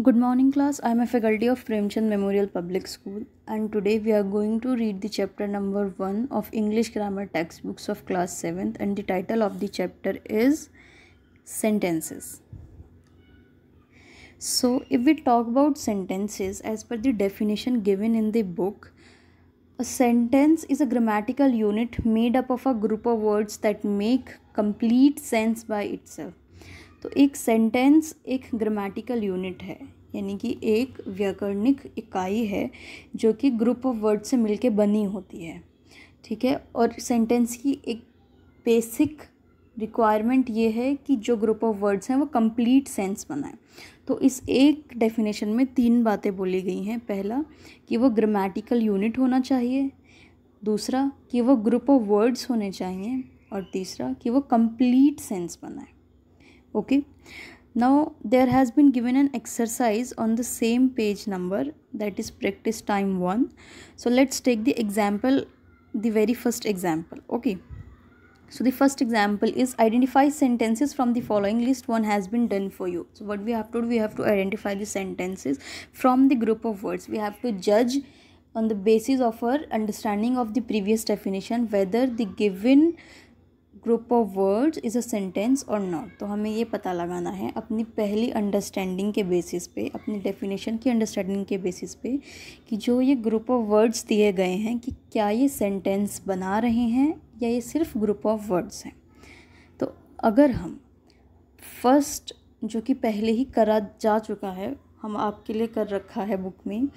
Good morning class, I am a faculty of Premchand Memorial Public School and today we are going to read the chapter number 1 of English grammar textbooks of class 7th and the title of the chapter is Sentences. So if we talk about sentences as per the definition given in the book, a sentence is a grammatical unit made up of a group of words that make complete sense by itself तो एक sentence एक grammatical unit है यानी कि एक व्याकरणिक इकाई है जो कि ग्रुप ऑफ वर्ड से मिलके बनी होती है ठीक है और सेंटेंस की एक बेसिक रिक्वायरमेंट ये है कि जो ग्रुप ऑफ वर्ड्स हैं वो कंप्लीट सेंस बनाए तो इस एक डेफिनेशन में तीन बातें बोली गई हैं पहला कि वो ग्रामेटिकल यूनिट होना चाहिए दूसरा कि वो ग्रुप ऑफ वर्ड्स होने चाहिए और तीसरा कि वो कंप्लीट सेंस बनाए okay now there has been given an exercise on the same page number that is practice time 1 so let's take the example the very first example okay so the first example is identify sentences from the following list one has been done for you. So what we have to do, we have to identify the sentences from the group of words. We have to judge on the basis of our understanding of the previous definition whether the given group of words is a sentence or not तो हमें ये पता लगाना है अपनी पहली understanding के basis पे अपनी डेफिनेशन की अंडरस्टैंडिंग के बेसिस पे कि जो ये ग्रुप ऑफ वर्ड्स दिए गए हैं कि क्या ये सेंटेंस बना रहे हैं या ये सिर्फ ग्रुप ऑफ वर्ड्स हैं तो अगर हम फर्स्ट जो कि पहले ही करा जा चुका है हम आपके लिए कर रखा है बुक में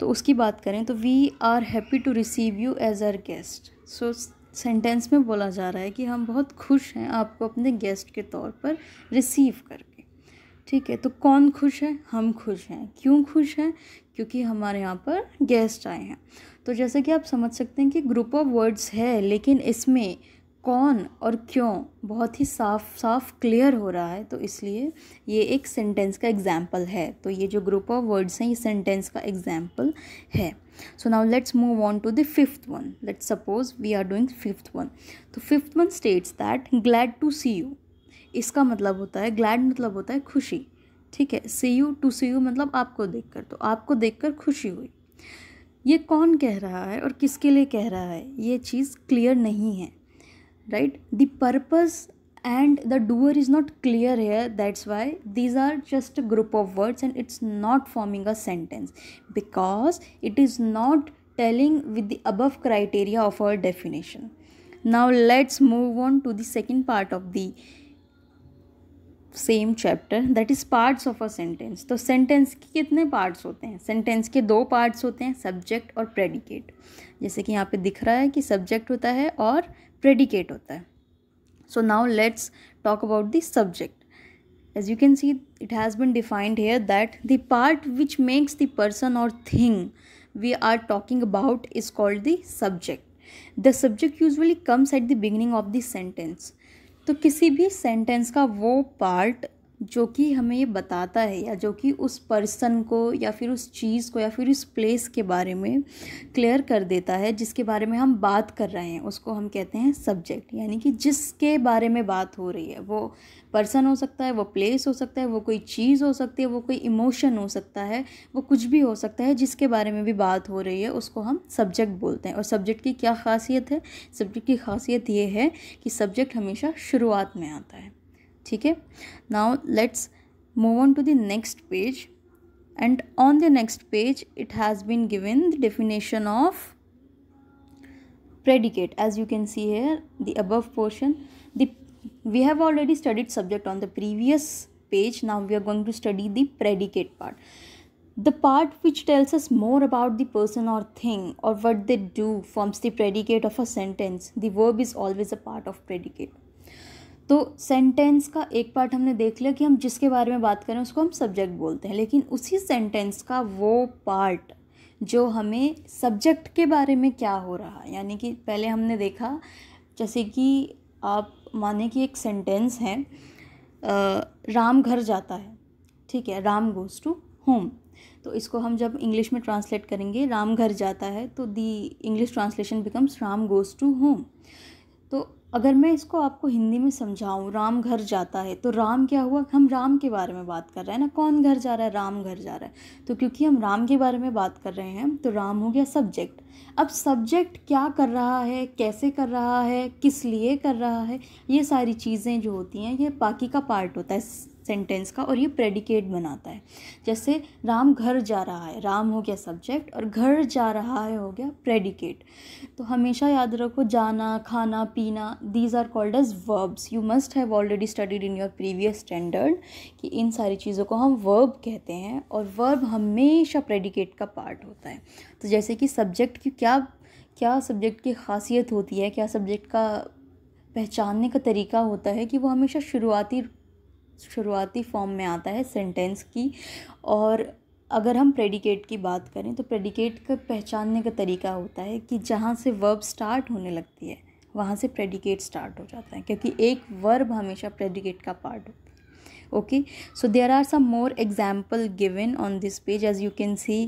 तो उसकी बात करें तो we are happy to receive you as our guest so sentence में बोला जा रहा है कि हम बहुत खुश हैं आपको अपने गेस्ट के तौर पर रिसीव करके ठीक है तो कौन खुश है हम खुश हैं क्यों खुश हैं क्योंकि हमारे यहाँ पर गेस्ट आए हैं तो जैसे कि आप समझ सकते हैं कि ग्रुप ऑफ वर्ड्स है लेकिन इसमें कौन और क्यों बहुत ही साफ साफ क्लियर हो रहा है तो इसलिए ये एक सेंटेंस का एग्जाम्पल है तो ये जो ग्रुप ऑफ वर्ड्स हैं ये सेंटेंस का एग्जाम्पल है so now let's move on to the fifth one let's suppose we are doing fifth one तो fifth one states that glad to see you इसका मतलब होता है ग्लैड मतलब होता है खुशी ठीक है see you to see you मतलब आपको कर तो आपको कर खुशी हुई ये कौन कह रहा है और किसके लिए कह रहा है ये चीज़ क्लियर नहीं है right the purpose and the doer is not clear here that's why these are just a group of words and it's not forming a sentence because it is not telling with the above criteria of our definition now let's move on to the second part of the same chapter that is parts of a sentence तो sentence के कितने parts होते हैं sentence के दो parts होते हैं subject और प्रेडिकेट जैसे कि यहाँ पे दिख रहा है कि सब्जेक्ट होता है और प्रेडिकेट होता है so now let's talk about the subject as you can see it has been defined here that the part which makes the person or thing we are talking about is called the subject the subject usually comes at the beginning of the sentence तो किसी भी sentence का वो part जो कि हमें ये बताता है या जो कि उस पर्सन को या फिर उस चीज़ को या फिर उस प्लेस के बारे में क्लियर कर देता है जिसके बारे में हम बात कर रहे हैं उसको हम कहते हैं सब्जेक्ट यानी कि जिसके बारे में बात हो रही है वो पर्सन हो सकता है वो प्लेस हो सकता है वो कोई चीज़ हो सकती है वो कोई इमोशन हो सकता है वो कुछ भी हो सकता है जिसके बारे में भी बात हो रही है उसको हम सब्जेक्ट बोलते हैं और सब्जेक्ट की क्या खासियत है सब्जेक्ट की खासियत ये है कि सब्जेक्ट हमेशा शुरुआत में आता है ठीक है now let's move on to the next page and on the next page it has been given the definition of predicate as you can see here the above portion the we have already studied subject on the previous page now we are going to study the predicate part the part which tells us more about the person or thing or what they do forms the predicate of a sentence the verb is always a part of predicate तो sentence का एक part हमने देख लिया कि हम जिसके बारे में बात करें उसको हम सब्जेक्ट बोलते हैं लेकिन उसी सेंटेंस का वो पार्ट जो हमें सब्जेक्ट के बारे में क्या हो रहा है यानी कि पहले हमने देखा जैसे कि आप माने कि एक सेंटेंस है आ, राम घर जाता है ठीक है राम गोज़ टू होम तो इसको हम जब इंग्लिश में ट्रांसलेट करेंगे राम घर जाता है तो the English translation becomes Ram goes to home तो अगर मैं इसको आपको हिंदी में समझाऊँ राम घर जाता है तो राम क्या हुआ हम राम के बारे में बात कर रहे हैं ना कौन घर जा रहा है राम घर जा रहा है तो क्योंकि हम राम के बारे में बात कर रहे हैं तो राम हो गया सब्जेक्ट अब सब्जेक्ट क्या कर रहा है कैसे कर रहा है किस लिए कर रहा है ये सारी चीज़ें जो होती हैं ये बाकी का पार्ट होता है सेंटेंस का और ये प्रेडिकेट बनाता है जैसे राम घर जा रहा है राम हो गया सब्जेक्ट और घर जा रहा है हो गया प्रेडिकेट तो हमेशा याद रखो जाना खाना पीना these are called as verbs you must have already studied in your previous standard कि इन सारी चीज़ों को हम वर्ब कहते हैं और वर्ब हमेशा प्रेडिकेट का पार्ट होता है तो जैसे कि सब्जेक्ट की क्या क्या सब्जेक्ट की खासियत होती है क्या सब्जेक्ट का पहचानने का तरीका होता है कि वो हमेशा शुरुआती शुरुआती फॉर्म में आता है सेंटेंस की और अगर हम प्रेडिकेट की बात करें तो प्रेडिकेट का पहचानने का तरीका होता है कि जहाँ से वर्ब स्टार्ट होने लगती है वहाँ से प्रेडिकेट स्टार्ट हो जाता है क्योंकि एक वर्ब हमेशा प्रेडिकेट का पार्ट होता है okay so there are some more example given on this page as you can see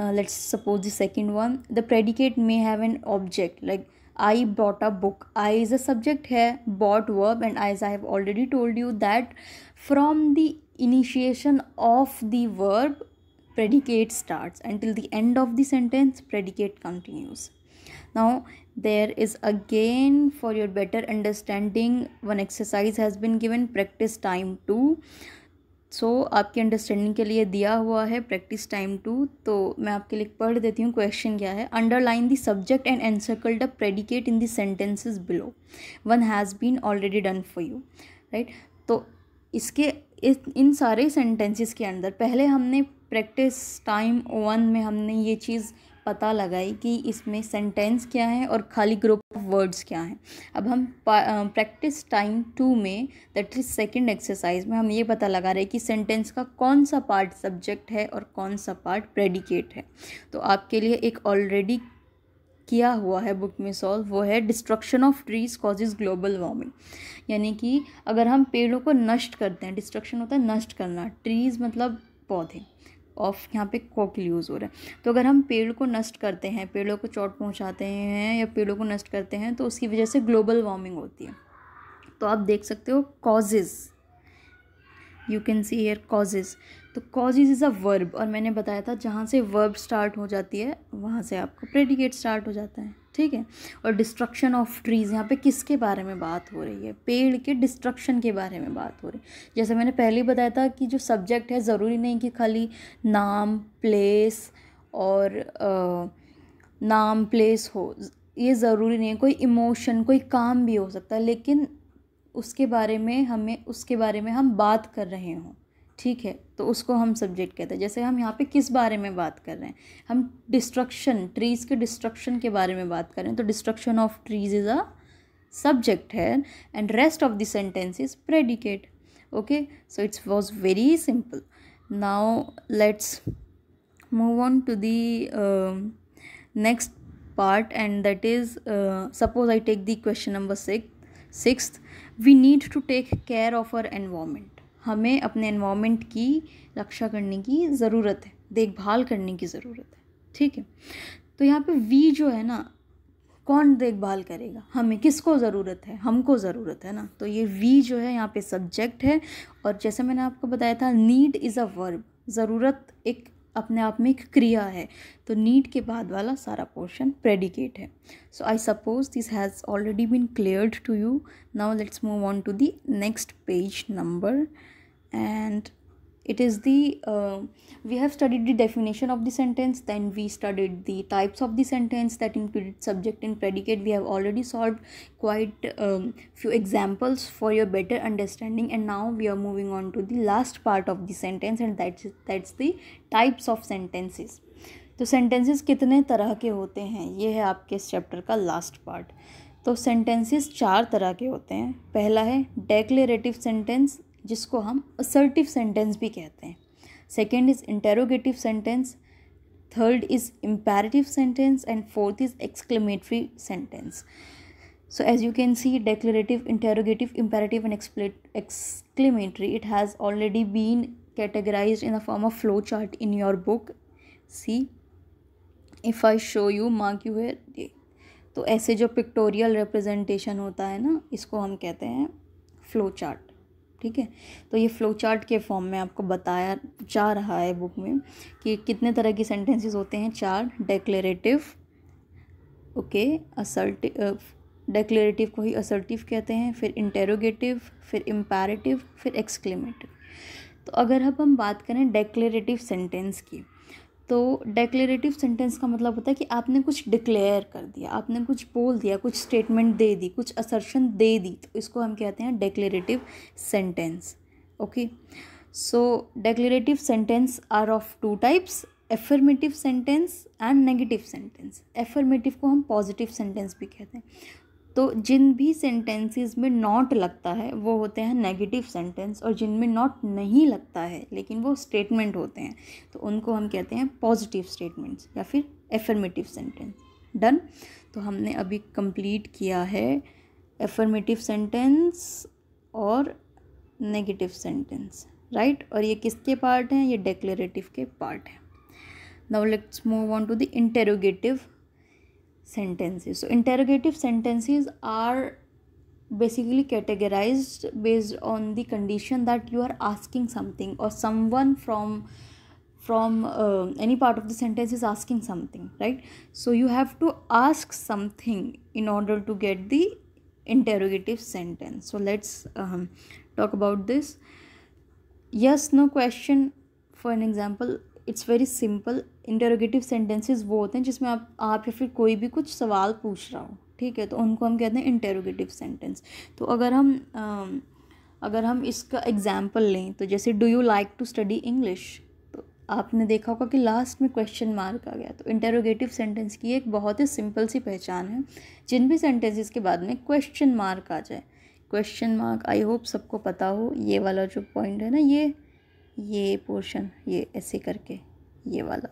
let's suppose the second one the predicate may have an object like I bought a book. I is a subject here, bought verb, and as I have already told you that from the initiation of the verb, predicate starts until the end of the sentence, predicate continues. Now, there is again for your better understanding, one exercise has been given practice time 2 so so, आपकी अंडरस्टैंडिंग के लिए दिया हुआ है practice time to तो मैं आपके लिए पढ़ देती हूँ क्वेश्चन क्या है underline the subject and encircle the predicate in the sentences below one has been already done for you right तो इसके इस इन सारे सेंटेंसेस के अंदर पहले हमने प्रैक्टिस टाइम वन में हमने ये चीज़ पता लगाई कि इसमें सेंटेंस क्या है और खाली ग्रुप ऑफ वर्ड्स क्या हैं अब हम प्रैक्टिस टाइम टू में दैट इज़ सेकेंड एक्सरसाइज में हम ये पता लगा रहे हैं कि सेंटेंस का कौन सा पार्ट सब्जेक्ट है और कौन सा पार्ट प्रेडिकेट है तो आपके लिए एक ऑलरेडी किया हुआ है बुक में सॉल्व वो है destruction of trees causes global warming यानी कि अगर हम पेड़ों को नष्ट करते हैं डिस्ट्रक्शन होता है नष्ट करना ट्रीज़ मतलब पौधे ऑफ यहाँ पे कोकिल यूज़ हो रहा है तो अगर हम पेड़ को नष्ट करते हैं पेड़ों को चोट पहुँचाते हैं या पेड़ों को नष्ट करते हैं तो उसकी वजह से ग्लोबल वार्मिंग होती है तो आप देख सकते हो causes you can see here causes तो कॉजेज इज़ अ वर्ब और मैंने बताया था जहाँ से वर्ब स्टार्ट हो जाती है वहाँ से आपको प्रेडिकेट स्टार्ट हो जाता है ठीक है और डिस्ट्रक्शन ऑफ ट्रीज़ यहाँ पे किसके बारे में बात हो रही है पेड़ के डिस्ट्रक्शन के बारे में बात हो रही है जैसे मैंने पहले बताया था कि जो सब्जेक्ट है ज़रूरी नहीं कि खाली नाम प्लेस और आ, नाम प्लेस हो ये ज़रूरी नहीं है कोई इमोशन कोई काम भी हो सकता है लेकिन उसके बारे में हमें उसके बारे में हम बात कर रहे हों ठीक है तो उसको हम सब्जेक्ट कहते हैं जैसे हम यहाँ पे किस बारे में बात कर रहे हैं हम डिस्ट्रक्शन ट्रीज़ के डिस्ट्रक्शन के बारे में बात कर रहे हैं तो destruction of trees is a subject है and rest of the sentence is predicate okay so it's was very simple now let's move on to the next part and that is suppose I take the question number six six we need to take care of our environment हमें अपने environment की रक्षा करने की ज़रूरत है देखभाल करने की ज़रूरत है ठीक है तो यहाँ पे वी जो है ना कौन देखभाल करेगा हमें किसको ज़रूरत है हमको ज़रूरत है ना तो ये वी जो है यहाँ पे सब्जेक्ट है और जैसे मैंने आपको बताया था नीड इज़ अ वर्ब ज़रूरत एक अपने आप में एक क्रिया है तो नीड के बाद वाला सारा पोर्शन प्रेडिकेट है so I suppose this has already been clear to you now let's move on to the next page number and it is the uh, we have studied the definition of the sentence then we studied the types of the sentence that included subject and predicate we have already solved quite um, few examples for your better understanding and now we are moving on to the last part of the sentence and that's that's the types of sentences तो sentences कितने तरह के होते हैं ये है आपके इस चैप्टर का लास्ट पार्ट तो सेंटेंसेस चार तरह के होते हैं पहला है डेक्लेरेटिव सेंटेंस जिसको हम असर्टिव सेंटेंस भी कहते हैं second is interrogative sentence third is imperative sentence and fourth is exclamatory sentence so as you can see declarative interrogative imperative and exclamatory it has already been categorise in the form of flow chart in your book see if I show you mark you here ये तो ऐसे जो pictorial representation होता है ना इसको हम कहते हैं फ्लो चार्ट ठीक है तो ये फ्लो चार्ट के फॉर्म में आपको बताया जा रहा है बुक में कि कितने तरह के सेंटेंसेस होते हैं चार डेक्लेरेटिव ओके असर्टि डेक्लेरेटिव को ही असर्टिव कहते हैं फिर इंटेरोगेटिव फिर इम्पेरेटिव फिर एक्सक्लेमेटिव तो अगर अब हम बात करें डेक्लेरेटिव सेंटेंस की तो डेक्लेरेटिव सेंटेंस का मतलब होता है कि आपने कुछ डिक्लेयर कर दिया आपने कुछ बोल दिया कुछ स्टेटमेंट दे दी कुछ असर्शन दे दी तो इसको हम कहते हैं declarative sentence okay so declarative sentence are of two types affirmative sentence and negative sentence affirmative को हम पॉजिटिव सेंटेंस भी कहते हैं तो जिन भी सेंटेंसेस में नॉट लगता है वो होते हैं नेगेटिव सेंटेंस और जिनमें नॉट नहीं लगता है लेकिन वो स्टेटमेंट होते हैं तो उनको हम कहते हैं पॉजिटिव स्टेटमेंट्स या फिर एफर्मेटिव सेंटेंस डन तो हमने अभी कंप्लीट किया है एफर्मेटिव सेंटेंस और नेगेटिव सेंटेंस राइट और ये किसके पार्ट हैं ये डेक्लेरेटिव के पार्ट हैं now let's move on to the interrogative sentences so interrogative sentences are basically categorized based on the condition that you are asking something or someone from from uh, any part of the sentence is asking something right so you have to ask something in order to get the interrogative sentence so let's um, talk about this yes no question for an example it's very simple interrogative sentences वो होते हैं जिसमें आप आप या फिर कोई भी कुछ सवाल पूछ रहा हो ठीक है तो उनको हम कहते हैं इंटेरोगेटिव सेंटेंस तो अगर हम आ, अगर हम इसका एग्ज़ाम्पल लें तो जैसे do you like to study English तो आपने देखा होगा कि लास्ट में क्वेश्चन मार्क आ गया तो इंटेरोगेटिव सेंटेंस की एक बहुत ही सिंपल सी पहचान है जिन भी सेंटेंसेस के बाद में क्वेश्चन मार्क आ जाए क्वेश्चन मार्क आई होप सबको पता हो ये वाला जो पॉइंट है ना ये ये पोर्शन ये ऐसे करके ये वाला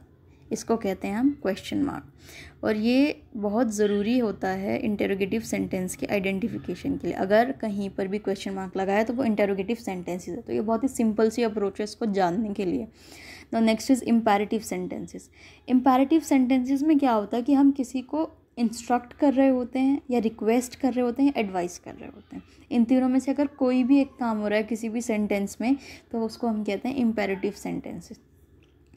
इसको कहते हैं हम क्वेश्चन मार्क और ये बहुत ज़रूरी होता है इंटेरोगेटिव सेंटेंस के आइडेंटिफिकेशन के लिए अगर कहीं पर भी क्वेश्चन मार्क लगाया तो वो इंटेरोगेटिव सेंटेंसेस है तो ये बहुत ही सिंपल सी अप्रोच है इसको जानने के लिए तो next is imperative sentences imperative sentences में क्या होता है कि हम किसी को इंस्ट्रक्ट कर रहे होते हैं या रिक्वेस्ट कर रहे होते हैं एडवाइस कर रहे होते हैं इन तीनों में से अगर कोई भी एक काम हो रहा है किसी भी सेंटेंस में तो उसको हम कहते हैं इम्पेरेटिव सेंटेंसेस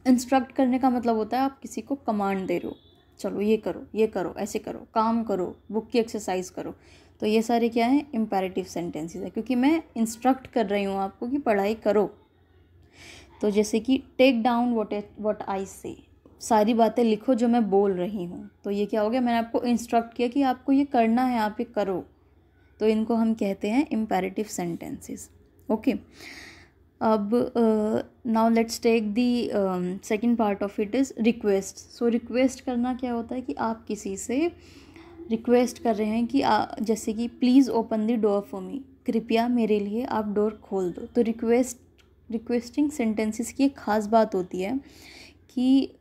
इंस्ट्रक्ट करने का मतलब होता है आप किसी को कमांड दे रहे हो चलो ये करो ये करो ऐसे करो काम करो बुक की एक्सरसाइज करो तो ये सारे क्या हैं इम्पेरेटिव सेंटेंसेस है क्योंकि मैं इंस्ट्रक्ट कर रही हूँ आपको कि पढ़ाई करो तो जैसे कि take down what what I say सारी बातें लिखो जो मैं बोल रही हूँ तो ये क्या हो गया मैंने आपको इंस्ट्रक्ट किया कि आपको ये करना है आप ये करो तो इनको हम कहते हैं इम्पेरेटिव सेंटेंसेस ओके अब now let's take the second part of it is request so request करना क्या होता है कि आप किसी से रिक्वेस्ट कर रहे हैं कि आ, जैसे कि please open the door for me कृपया मेरे लिए आप डोर खोल दो तो रिक्वेस्ट रिक्वेस्टिंग सेंटेंसेस की एक ख़ास बात होती है कि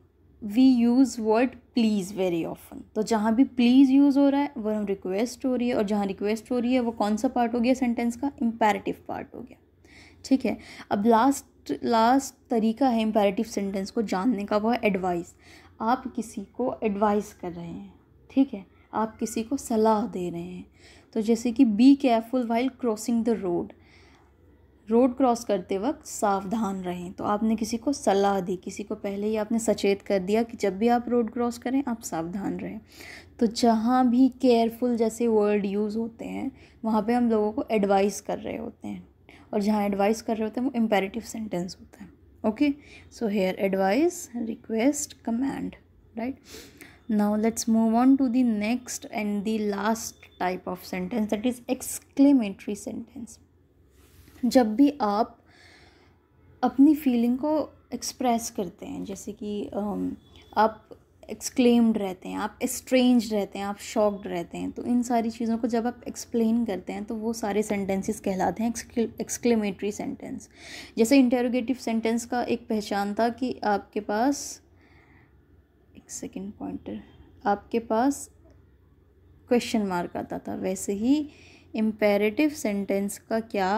we use word please very often तो जहाँ भी प्लीज़ यूज़ हो रहा है वह रिक्वेस्ट हो रही है और जहाँ रिक्वेस्ट हो रही है वो कौन सा पार्ट हो गया सेंटेंस का इम्पेरेटिव पार्ट हो गया ठीक है अब लास्ट लास्ट तरीका है इम्पेरेटिव सेंटेंस को जानने का वो है एडवाइस आप किसी को एडवाइस कर रहे हैं ठीक है आप किसी को सलाह दे रहे हैं तो जैसे कि be careful while crossing the road road cross करते वक्त सावधान रहें तो आपने किसी को सलाह दी किसी को पहले ही आपने सचेत कर दिया कि जब भी आप रोड क्रॉस करें आप सावधान रहें तो जहाँ भी केयरफुल जैसे वर्ड यूज़ होते हैं वहाँ पे हम लोगों को एडवाइस कर रहे होते हैं और जहाँ एडवाइस कर रहे होते हैं वो इम्पेरेटिव सेंटेंस होता है okay so here advice request command right now let's move on to the next and the last type of sentence that is exclamatory sentence जब भी आप अपनी फीलिंग को एक्सप्रेस करते हैं जैसे कि um, आप एक्सक्लेम्ड रहते हैं आप स्ट्रेंज रहते हैं आप शॉक्ड रहते हैं तो इन सारी चीज़ों को जब आप एक्सप्लेन करते हैं तो वो सारे सेंटेंसेस कहलाते हैं एक्सक्लेमेटरी सेंटेंस जैसे इंटेरोगेटिव सेंटेंस का एक पहचान था कि आपके पास एक सेकेंड पॉइंटर आपके पास क्वेश्चन मार्क आता था वैसे ही इम्पेरेटिव सेंटेंस का क्या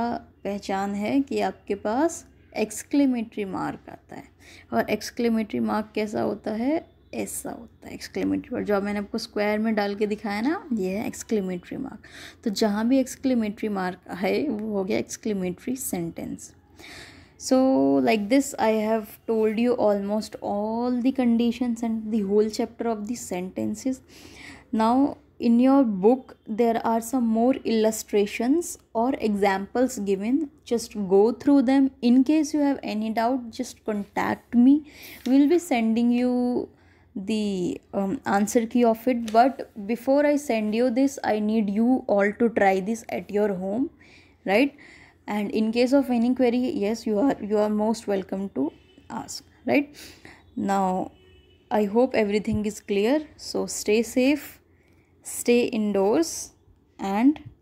पहचान है कि आपके पास एक्सक्लेमेटरी मार्क आता है और एक्सक्लेमेटरी मार्क कैसा होता है ऐसा होता है एक्सक्लेमेटरी वर्ड जो मैंने आपको स्क्वायर में डाल के दिखाया ना ये है एक्सक्लेमेटरी मार्क तो जहाँ भी एक्सक्लेमेटरी मार्क है वो हो गया exclamatory sentence so like this I have told you almost all the condition and the whole chapter of the sentences now in your book there are some more illustrations और examples given just go through them in case you have any doubt just contact me will be sending you the um, answer key of it but before i send you this i need you all to try this at your home right and in case of any query yes you are you are most welcome to ask right now i hope everything is clear so stay safe stay indoors and